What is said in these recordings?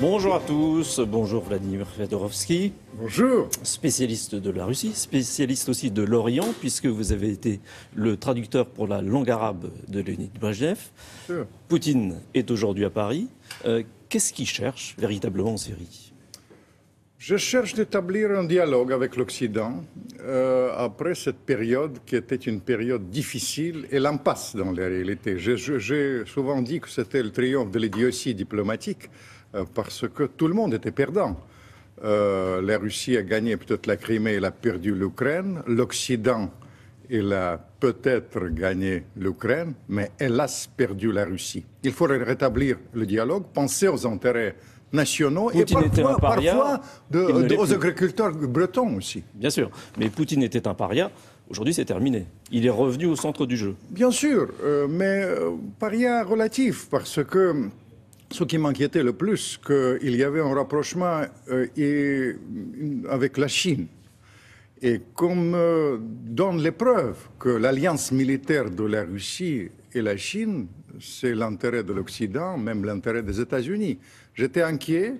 Bonjour à tous, bonjour Vladimir Fedorovski. Bonjour. Spécialiste de la Russie, spécialiste aussi de l'Orient, puisque vous avez été le traducteur pour la langue arabe de Leonid Brezhnev. Poutine est aujourd'hui à Paris. Euh, qu'est-ce qu'il cherche véritablement en Syrie Je cherche d'établir un dialogue avec l'Occident euh, après cette période qui était une période difficile et l'impasse dans la réalité. J'ai souvent dit que c'était le triomphe de l'idiotie diplomatique. Euh, parce que tout le monde était perdant. Euh, la Russie a gagné peut-être la Crimée, elle a perdu l'Ukraine. L'Occident, il a peut-être gagné l'Ukraine, mais hélas perdu la Russie. Il faudrait rétablir le dialogue, penser aux intérêts nationaux et parfois, de, aux agriculteurs bretons aussi. Bien sûr, mais Poutine était un paria. Aujourd'hui, c'est terminé. Il est revenu au centre du jeu. Bien sûr, euh, mais paria relatif, parce que ce qui m'inquiétait le plus, qu'il y avait un rapprochement euh, et, avec la Chine. Et comme me euh, donne preuves que l'alliance militaire de la Russie et la Chine, c'est l'intérêt de l'Occident, même l'intérêt des États-Unis. J'étais inquiet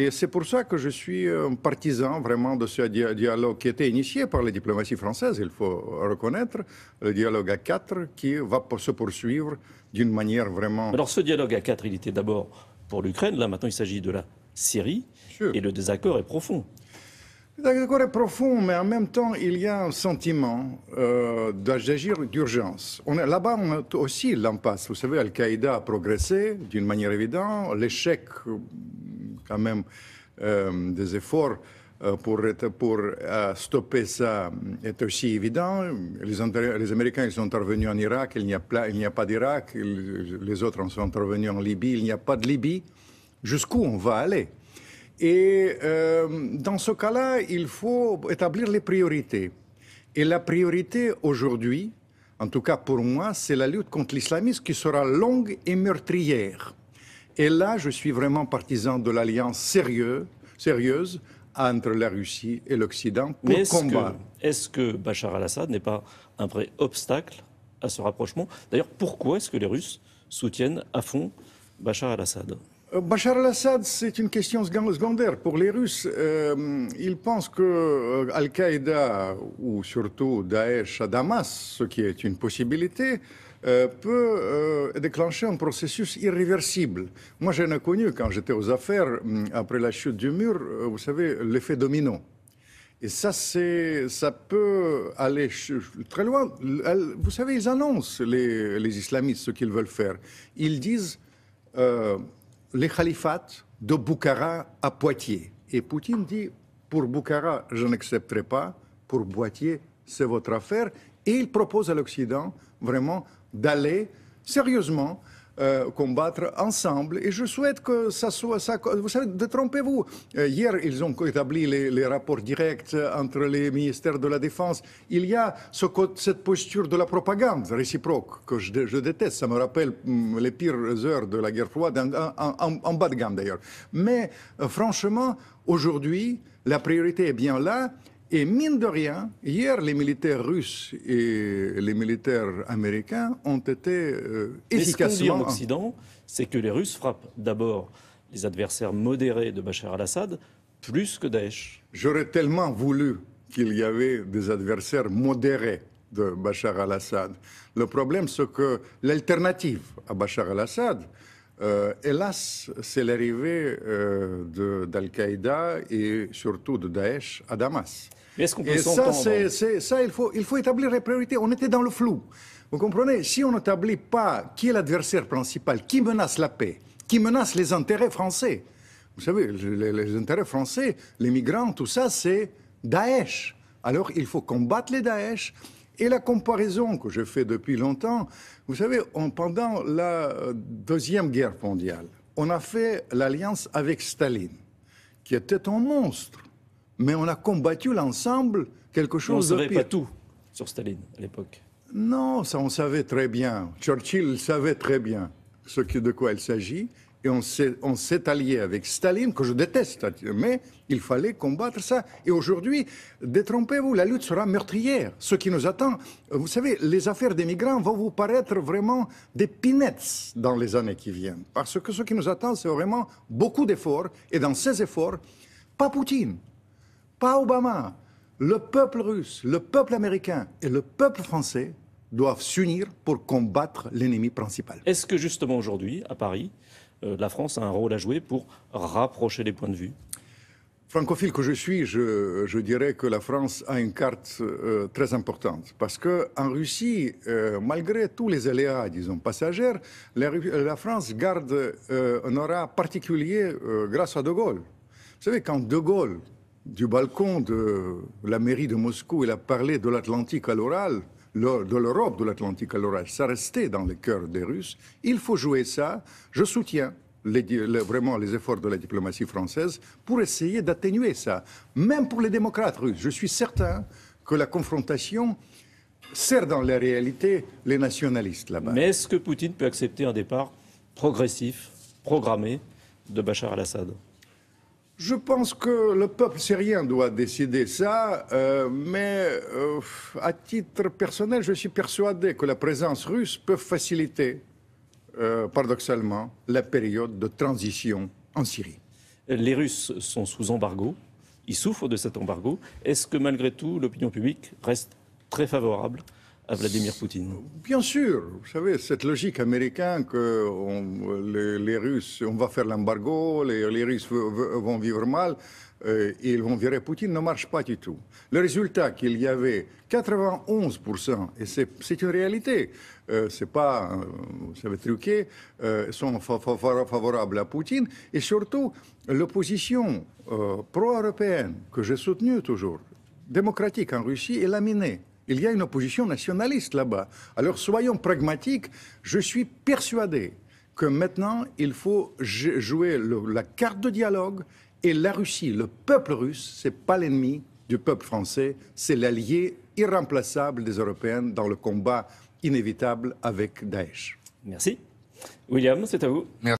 et c'est pour ça que je suis un partisan vraiment de ce dialogue qui était initié par la diplomatie française, il faut reconnaître, le dialogue à 4 qui va se poursuivre d'une manière vraiment... Alors ce dialogue à 4 il était d'abord pour l'Ukraine, là maintenant il s'agit de la Syrie, et le désaccord est profond. Le désaccord est profond, mais en même temps, il y a un sentiment euh, d'agir d'urgence. Là-bas, on a aussi l'impasse. Vous savez, Al-Qaïda a progressé d'une manière évidente. L'échec quand même euh, des efforts euh, pour, pour euh, stopper ça est aussi évident. Les, les, Américains, ils sont intervenus en Irak, il n'y a, a, pas d'Irak. Les autres sont intervenus en Libye, il n'y a pas de Libye. Jusqu'où on va aller Et dans ce cas-là, il faut établir les priorités. Et la priorité aujourd'hui, en tout cas pour moi, c'est la lutte contre l'islamisme qui sera longue et meurtrière. Et là, je suis vraiment partisan de l'alliance sérieuse, sérieuse entre la Russie et l'Occident pour est combattre. Est-ce que Bachar al-Assad n'est pas un vrai obstacle à ce rapprochement D'ailleurs, pourquoi est-ce que les Russes soutiennent à fond Bachar al-Assad euh, Bachar al-Assad, c'est une question secondaire pour les Russes. Euh, ils pensent que euh, Al-Qaïda ou surtout Daesh à Damas, ce qui est une possibilité, euh, peut euh, déclencher un processus irréversible. Moi, j'en ai connu quand j'étais aux affaires, hum, après la chute du mur, euh, vous savez, l'effet domino. Et ça, c'est, ça peut aller très loin. Vous savez, ils annoncent, les, islamistes, ce qu'ils veulent faire. Ils disent euh, les khalifats de Boukhara à Poitiers. Et Poutine dit, pour Boukhara, je n'accepterai pas, pour Poitiers, c'est votre affaire. Et il propose à l'Occident vraiment d'aller sérieusement euh, combattre ensemble. Et je souhaite que ça soit ça. Vous savez, détrompez-vous. Euh, hier, ils ont établi les, rapports directs entre les ministères de la Défense. Il y a ce, cette posture de la propagande réciproque que je, déteste. Ça me rappelle mm, les pires heures de la guerre froide, en, bas de gamme d'ailleurs. Mais euh, franchement, aujourd'hui, la priorité est bien là. Et mine de rien, hier, les militaires russes et les militaires américains ont été efficacement... Euh, Mais ce dit en Occident, c'est que les Russes frappent d'abord les adversaires modérés de Bachar al-Assad plus que Daesh. J'aurais tellement voulu qu'il y avait des adversaires modérés de Bachar al-Assad. Le problème, c'est que l'alternative à Bachar al-Assad, euh, hélas, c'est l'arrivée euh, d'Al-Qaïda et surtout de Daesh à Damas. Mais ça, ça, il faut, établir les priorités. On était dans le flou. Vous comprenez Si on n'établit pas qui est l'adversaire principal, qui menace la paix, qui menace les intérêts français. Vous savez, les, les intérêts français, les migrants, tout ça, c'est Daesh. Alors, il faut combattre les Daesh et la comparaison que je fais depuis longtemps, vous savez, pendant la Deuxième Guerre mondiale, on a fait l'alliance avec Staline, qui était un monstre, mais on a combattu l'ensemble quelque chose on de pire. pas tout sur Staline à l'époque. Non, ça on savait très bien. Churchill savait très bien ce de quoi il s'agit. Et on s'est allié avec Staline, que je déteste, mais il fallait combattre ça. Et aujourd'hui, détrompez-vous, la lutte sera meurtrière. Ce qui nous attend, vous savez, les affaires des migrants vont vous paraître vraiment des pinettes dans les années qui viennent. Parce que ce qui nous attend, c'est vraiment beaucoup d'efforts. Et dans ces efforts, pas Poutine, pas Obama, le peuple russe, le peuple américain et le peuple français doivent s'unir pour combattre l'ennemi principal. Est-ce que justement aujourd'hui, à Paris, euh, la France a un rôle à jouer pour rapprocher les points de vue Francophile que je suis, je, dirais que la France a une carte euh, très importante parce que en Russie, euh, malgré tous les aléas, disons passagères, la, France garde un aura particulier grâce à De Gaulle. Vous savez, quand De Gaulle, du balcon de la mairie de Moscou, il a parlé de l'Atlantique à l'oral, de l'Europe, de l'Atlantique à l'Oural. Ça restait dans le cœur des Russes. Il faut jouer ça. Je soutiens vraiment les efforts de la diplomatie française pour essayer d'atténuer ça. Même pour les démocrates russes, je suis certain que la confrontation sert dans la réalité les nationalistes là-bas. Mais est-ce que Poutine peut accepter un départ progressif, programmé de Bachar al-Assad je pense que le peuple syrien doit décider ça, euh, mais euh, à titre personnel, je suis persuadé que la présence russe peut faciliter, euh, paradoxalement, la période de transition en Syrie. Les Russes sont sous embargo, ils souffrent de cet embargo. Est-ce que malgré tout, l'opinion publique reste très favorable à Vladimir Poutine Bien sûr, vous savez, cette logique américaine que les, Russes, on va faire l'embargo, les, Russes vont vivre mal, euh, et ils vont virer Poutine, ne marche pas du tout. Le résultat qu'il y avait 91%, et c'est une réalité, euh, c'est pas, euh, vous savez, truqué, sont favorables à Poutine, et surtout l'opposition pro-européenne que j'ai soutenue toujours, démocratique en Russie, est laminée. Il y a une opposition nationaliste là-bas. Alors soyons pragmatiques. Je suis persuadé que maintenant, il faut jouer la carte de dialogue et la Russie, le peuple russe, c'est pas l'ennemi du peuple français, c'est l'allié irremplaçable des Européens dans le combat inévitable avec Daesh. Merci. William, c'est à vous. Merci.